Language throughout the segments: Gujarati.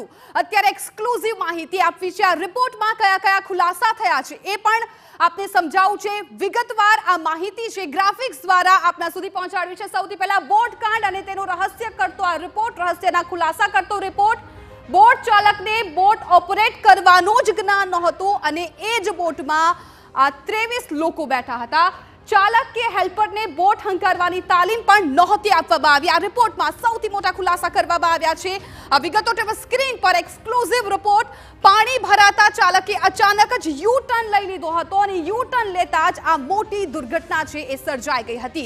વસ્તુ અત્યારે એક્સક્લુઝિવ માહિતી આપવી છે આ રિપોર્ટમાં કયા કયા ખુલાસા થયા છે એ પણ આપને સમજાવું છે વિગતવાર આ માહિતી છે ગ્રાફિક્સ દ્વારા આપના સુધી પહોંચાડવી છે સૌથી પહેલા કાંડ અને તેનું રહસ્ય કરતો આ રિપોર્ટ રહસ્યના ખુલાસા કરતો રિપોર્ટ બોટ ચાલકને બોટ ઓપરેટ કરવાનું જ જ્ઞાન નહોતું અને એ જ બોટમાં આ ત્રેવીસ લોકો બેઠા હતા ચાલક કે હેલ્પરને બોટ હંકારવાની તાલીમ પણ નહોતી આપવામાં આવી આ રિપોર્ટમાં સૌથી મોટા ખુલાસા કરવામાં આવ્યા છે આ વિગતો ટેવ સ્ક્રીન પર એક્સક્લુઝિવ રિપોર્ટ પાણી ભરાતા ચાલકે અચાનક જ યુ ટર્ન લઈ લીધો હતો અને યુ ટર્ન લેતા જ આ મોટી દુર્ઘટના છે એ સર્જાઈ ગઈ હતી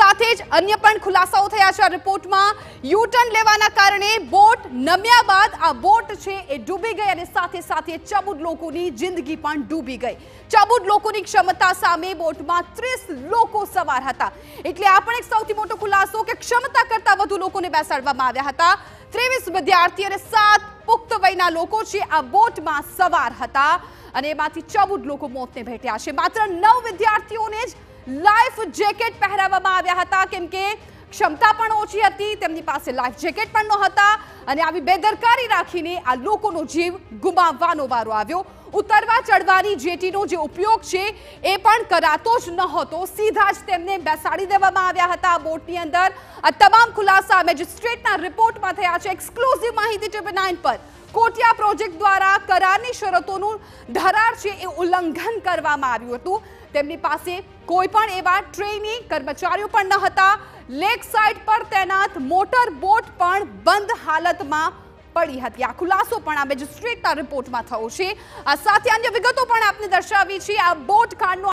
સાથે જ અન્ય પણ ખુલાસાઓ થયા છે આ રિપોર્ટમાં યુ ટર્ન લેવાના કારણે બોટ નમ્યા બાદ આ બોટ છે એ ડૂબી ગઈ અને સાથે સાથે ચૌદ લોકોની જિંદગી પણ ડૂબી ગઈ ચૌદ લોકોની ક્ષમતા સામે બોટમાં ત્રીસ લોકો સવાર હતા એટલે આ પણ એક સૌથી મોટો ખુલાસો કે ક્ષમતા કરતાં વધુ લોકોને બેસાડવામાં આવ્યા હતા ત્રેવીસ વિદ્યાર્થી અને સાત પુખ્ત વયના લોકો છે આ બોટમાં સવાર હતા અને એમાંથી ચૌદ લોકો મોતને ભેટ્યા છે માત્ર નવ વિદ્યાર્થીઓને જ લાઈફ જેકેટ પહેરાવવામાં આવ્યા હતા કેમ કે ક્ષમતા પણ ઓછી હતી તેમની પાસે લાઈફ જેકેટ પણ નહોતા અને આવી બેદરકારી રાખીને આ લોકોનો જીવ ગુમાવવાનો વારો આવ્યો ઉતરવા ચડવાની જેટીનો જે ઉપયોગ છે એ પણ કરાતો જ નહોતો સીધા જ તેમને બેસાડી દેવામાં આવ્યા હતા બોટની અંદર આ તમામ ખુલાસા મેજિસ્ટ્રેટના રિપોર્ટમાં થયા છે એક્સક્લુઝિવ માહિતી ટીવી બનાઇન પર કોટિયા પ્રોજેક્ટ દ્વારા કરારની શરતોનું ધરાર છે એ ઉલ્લંઘન કરવામાં આવ્યું હતું તેમની પાસે કોઈ પણ એવા ટ્રેની કર્મચારીઓ પણ ન હતા લેક સાઇડ પર તૈનાત મોટર બોટ પણ બંધ હાલતમાં પડી હતી આ ખુલાસો પણ આ મેજિસ્ટ્રેટના રિપોર્ટમાં થયો છે આ સાથે અન્ય વિગતો પણ આપને દર્શાવી છે આ બોટ કાંડનો